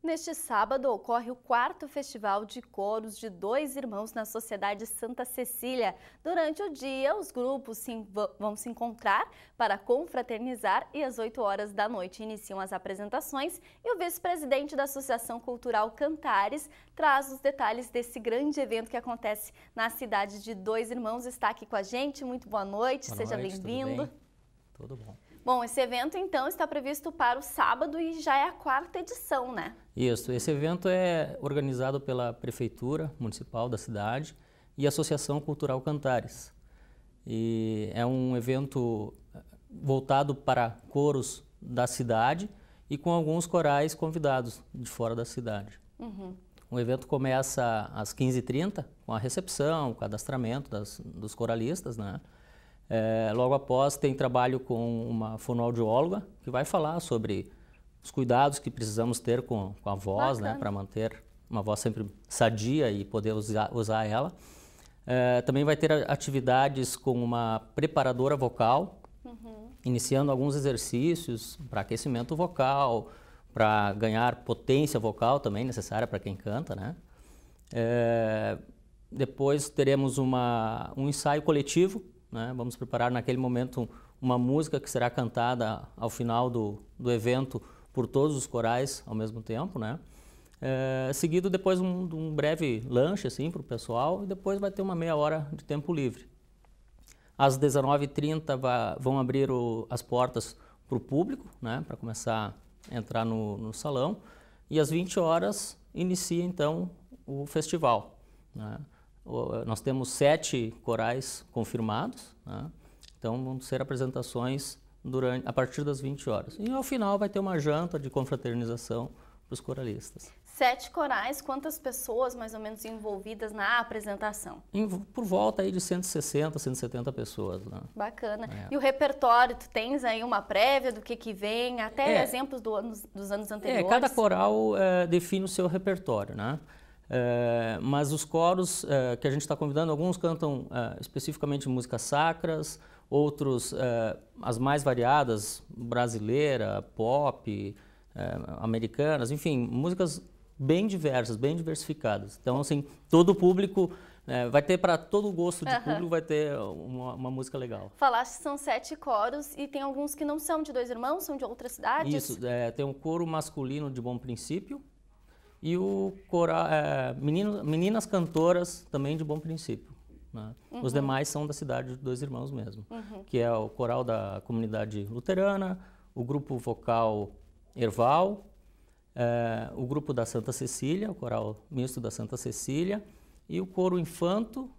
Neste sábado ocorre o quarto Festival de Coros de Dois Irmãos na Sociedade Santa Cecília. Durante o dia, os grupos se vão se encontrar para confraternizar e às 8 horas da noite iniciam as apresentações e o vice-presidente da Associação Cultural Cantares traz os detalhes desse grande evento que acontece na cidade de Dois Irmãos. Está aqui com a gente, muito boa noite, boa seja bem-vindo. Tudo, bem? tudo bom. Bom, esse evento então está previsto para o sábado e já é a quarta edição, né? Isso, esse evento é organizado pela Prefeitura Municipal da cidade e a Associação Cultural Cantares. E é um evento eh, voltado para coros da cidade e com alguns corais convidados de fora da cidade. Uhum. O evento começa às 15h30, com a recepção, o cadastramento das, dos coralistas, né? É, logo após, tem trabalho com uma fonoaudióloga que vai falar sobre os cuidados que precisamos ter com, com a voz, né, Bacana. né, para manter uma voz sempre sadia e poder usar, usar ela. É, também vai ter atividades com uma preparadora vocal, uhum. iniciando alguns exercícios para aquecimento vocal, para ganhar potência vocal também necessária para quem canta, né? É, depois teremos uma, um ensaio coletivo né? Vamos preparar naquele momento uma música que será cantada ao final do, do evento por todos os corais ao mesmo tempo, né? É, seguido depois um, de um breve lanche assim para o pessoal e depois vai ter uma meia hora de tempo livre. Às 19h30 vão abrir o, as portas para o público, né? Para começar a entrar no, no salão e às 20 horas inicia então o festival. Né? Nós temos sete corais confirmados, né? então vão ser apresentações durante, a partir das 20 horas. E ao final vai ter uma janta de confraternização para os coralistas. Sete corais, quantas pessoas mais ou menos envolvidas na apresentação? Em, por volta aí de 160, 170 pessoas. Né? Bacana. É. E o repertório, tu tens aí uma prévia do que, que vem, até é. exemplos do anos, dos anos anteriores? É, cada coral é, define o seu repertório, né? É, mas os coros é, que a gente está convidando, alguns cantam é, especificamente músicas sacras, outros as mais variadas, brasileira, pop, americanas, enfim, músicas bem diversas, bem diversificadas. Então, assim, todo o público é, vai ter para todo o gosto de uhum. público, vai ter uma, uma, música legal. Falaste que são sete coros e tem alguns que não são de dois irmãos, são de outras cidades? Isso, é, tem um coro masculino de Bom Princípio, e o cora, é, menino, Meninas Cantoras, também de bom princípio. Né? Uhum. Os demais são da cidade de Dois Irmãos mesmo, uhum. que é o coral da comunidade luterana, o grupo vocal Erval, é, o grupo da Santa Cecília, o coral misto da Santa Cecília, e o coro infanto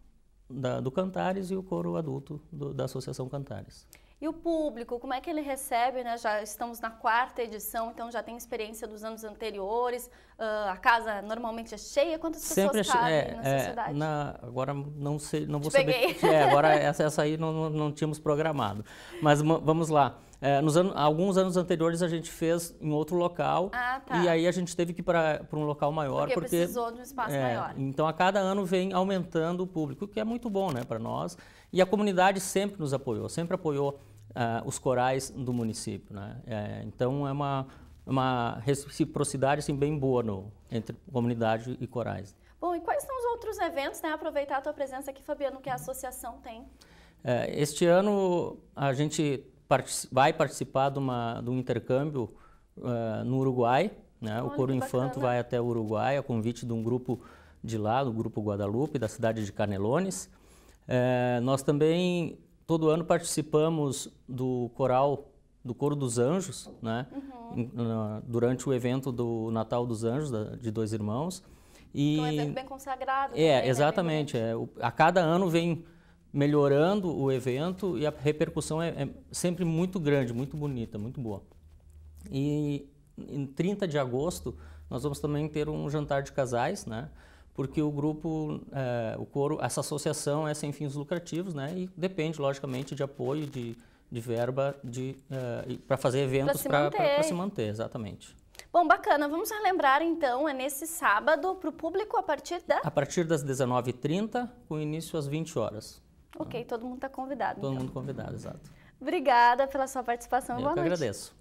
da, do Cantares e o coro adulto do, da Associação Cantares. E o público, como é que ele recebe? Né? Já estamos na quarta edição, então já tem experiência dos anos anteriores. Uh, a casa normalmente é cheia. Quantas Sempre pessoas é cabem é, nessa é, cidade? Na, agora não sei, não vou Te saber. Peguei. É, agora essa, essa aí não, não, não tínhamos programado. Mas vamos lá. É, nos alguns anos anteriores a gente fez em outro local ah, tá. e aí a gente teve que ir para um local maior. Porque, porque precisou de um espaço é, maior. Então a cada ano vem aumentando o público, o que é muito bom né, para nós. E a comunidade sempre nos apoiou, sempre apoiou uh, os corais do município. Né? É, então é uma, uma reciprocidade assim, bem boa no, entre comunidade e corais. Bom, e quais são os outros eventos, né? Aproveitar a tua presença aqui, Fabiano, que a associação tem. É, este ano a gente vai participar de, uma, de um intercâmbio uh, no Uruguai. Né? O Coro Infanto vai até o Uruguai, a convite de um grupo de lá, do Grupo Guadalupe, da cidade de Canelones. Eh, nós também, todo ano, participamos do coral do Coro dos Anjos, né? Uhum. durante o evento do Natal dos Anjos, da, de Dois Irmãos. E... Então, é um evento bem consagrado. É, também, né? exatamente. Né? É, o, a cada ano vem melhorando o evento e a repercussão é, é sempre muito grande, muito bonita, muito boa. E em 30 de agosto nós vamos também ter um jantar de casais, né? Porque o grupo, é, o coro, essa associação é sem fins lucrativos, né? E depende, logicamente, de apoio, de, de verba, de é, eh, para fazer eventos para se manter, exatamente. Bom, bacana. Vamos relembrar então, é nesse sábado para o público a partir da? A partir das 19h30, com início às 20 horas. Ok, todo mundo está convidado. Todo então. mundo convidado, exato. Obrigada pela sua participação. Eu Boa que noite. agradeço.